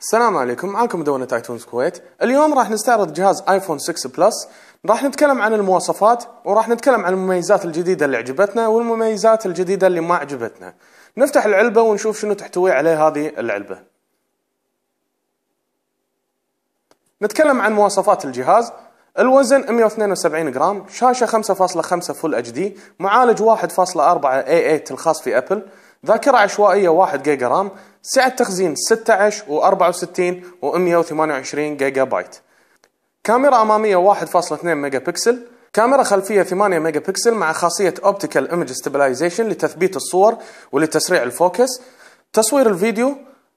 السلام عليكم معكم مدونة ايتونز كويت اليوم راح نستعرض جهاز ايفون 6 بلس راح نتكلم عن المواصفات وراح نتكلم عن المميزات الجديدة اللي عجبتنا والمميزات الجديدة اللي ما عجبتنا نفتح العلبة ونشوف شنو تحتوي عليه هذه العلبة نتكلم عن مواصفات الجهاز الوزن 172 جرام شاشة 5.5 فول اتش دي معالج 1.4 اي 8 الخاص في ابل ذاكرة عشوائية 1 جيجا رام سعة تخزين 16 و64 و128 جيجا بايت كاميرا أمامية 1.2 ميجا بكسل كاميرا خلفية 8 ميجا بكسل مع خاصية اوبتيكال Image ستابلايزيشن لتثبيت الصور ولتسريع الفوكس تصوير الفيديو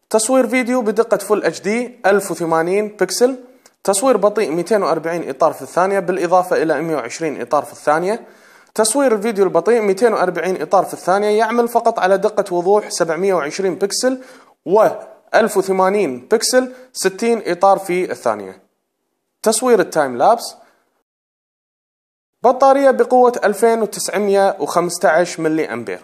تصوير فيديو بدقة Full اتش دي 1080 بكسل تصوير بطيء 240 إطار في الثانية بالإضافة إلى 120 إطار في الثانية تصوير الفيديو البطيء 240 إطار في الثانية يعمل فقط على دقة وضوح 720 بكسل و 1080 بكسل 60 إطار في الثانية تصوير التايم لابس بطارية بقوة 2915 ملي أمبير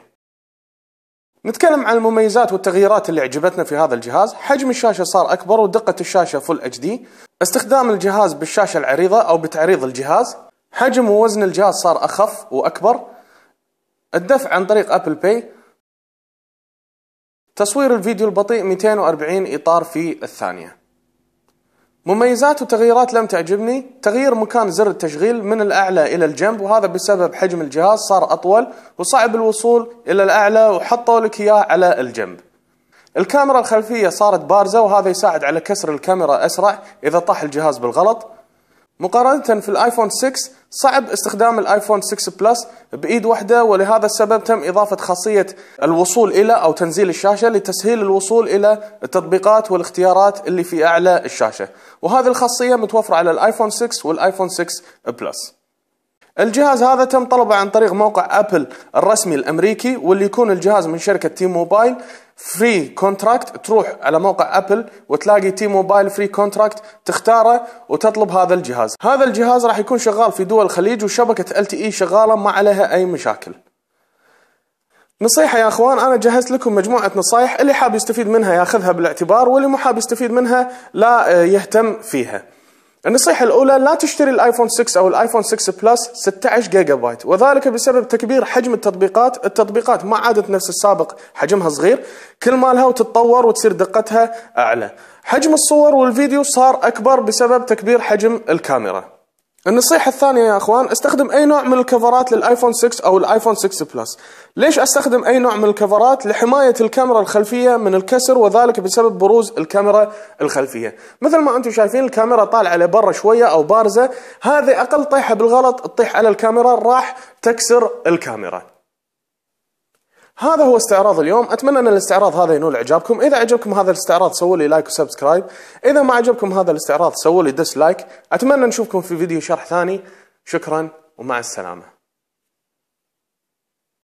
نتكلم عن المميزات والتغييرات اللي عجبتنا في هذا الجهاز حجم الشاشة صار أكبر ودقة الشاشة فل اتش دي استخدام الجهاز بالشاشة العريضة أو بتعريض الجهاز حجم ووزن الجهاز صار اخف واكبر الدفع عن طريق ابل باي تصوير الفيديو البطيء 240 اطار في الثانيه مميزات وتغييرات لم تعجبني تغيير مكان زر التشغيل من الأعلى إلى الجنب وهذا بسبب حجم الجهاز صار أطول وصعب الوصول إلى الأعلى وحطوا لك إياه على الجنب الكاميرا الخلفية صارت بارزة وهذا يساعد على كسر الكاميرا أسرع إذا طاح الجهاز بالغلط مقارنة في الايفون 6 صعب استخدام الايفون 6 بلس بايد واحدة ولهذا السبب تم اضافة خاصية الوصول الى او تنزيل الشاشة لتسهيل الوصول الى التطبيقات والاختيارات اللي في اعلى الشاشة وهذه الخاصية متوفرة على الايفون 6 والايفون 6 بلس الجهاز هذا تم طلبه عن طريق موقع ابل الرسمي الامريكي واللي يكون الجهاز من شركة تي موبايل فري كونتراكت تروح على موقع ابل وتلاقي تي موبايل فري كونتراكت تختاره وتطلب هذا الجهاز هذا الجهاز راح يكون شغال في دول الخليج وشبكه ال تي اي شغاله ما عليها اي مشاكل نصيحة يا اخوان انا جهزت لكم مجموعة نصايح اللي حاب يستفيد منها ياخذها بالاعتبار واللي مو حاب يستفيد منها لا آه، يهتم فيها. يعني النصيحة الأولى لا تشتري الايفون 6 أو الايفون 6 بلس 16 جيجا بايت وذلك بسبب تكبير حجم التطبيقات التطبيقات ما عادت نفس السابق حجمها صغير كل مالها وتتطور وتصير دقتها أعلى حجم الصور والفيديو صار أكبر بسبب تكبير حجم الكاميرا النصيحة الثانية يا اخوان استخدم اي نوع من الكفرات للايفون 6 او الايفون 6 بلس ليش استخدم اي نوع من الكفرات لحماية الكاميرا الخلفية من الكسر وذلك بسبب بروز الكاميرا الخلفية مثل ما انتم شايفين الكاميرا طالعة لبرا شوية او بارزة هذه اقل طيحة بالغلط تطيح على الكاميرا راح تكسر الكاميرا هذا هو استعراض اليوم اتمنى ان الاستعراض هذا ينول اعجابكم اذا عجبكم هذا الاستعراض سووا لي لايك وسبسكرايب اذا ما عجبكم هذا الاستعراض سووا لي ديسلايك اتمنى نشوفكم في فيديو شرح ثاني شكرا ومع السلامه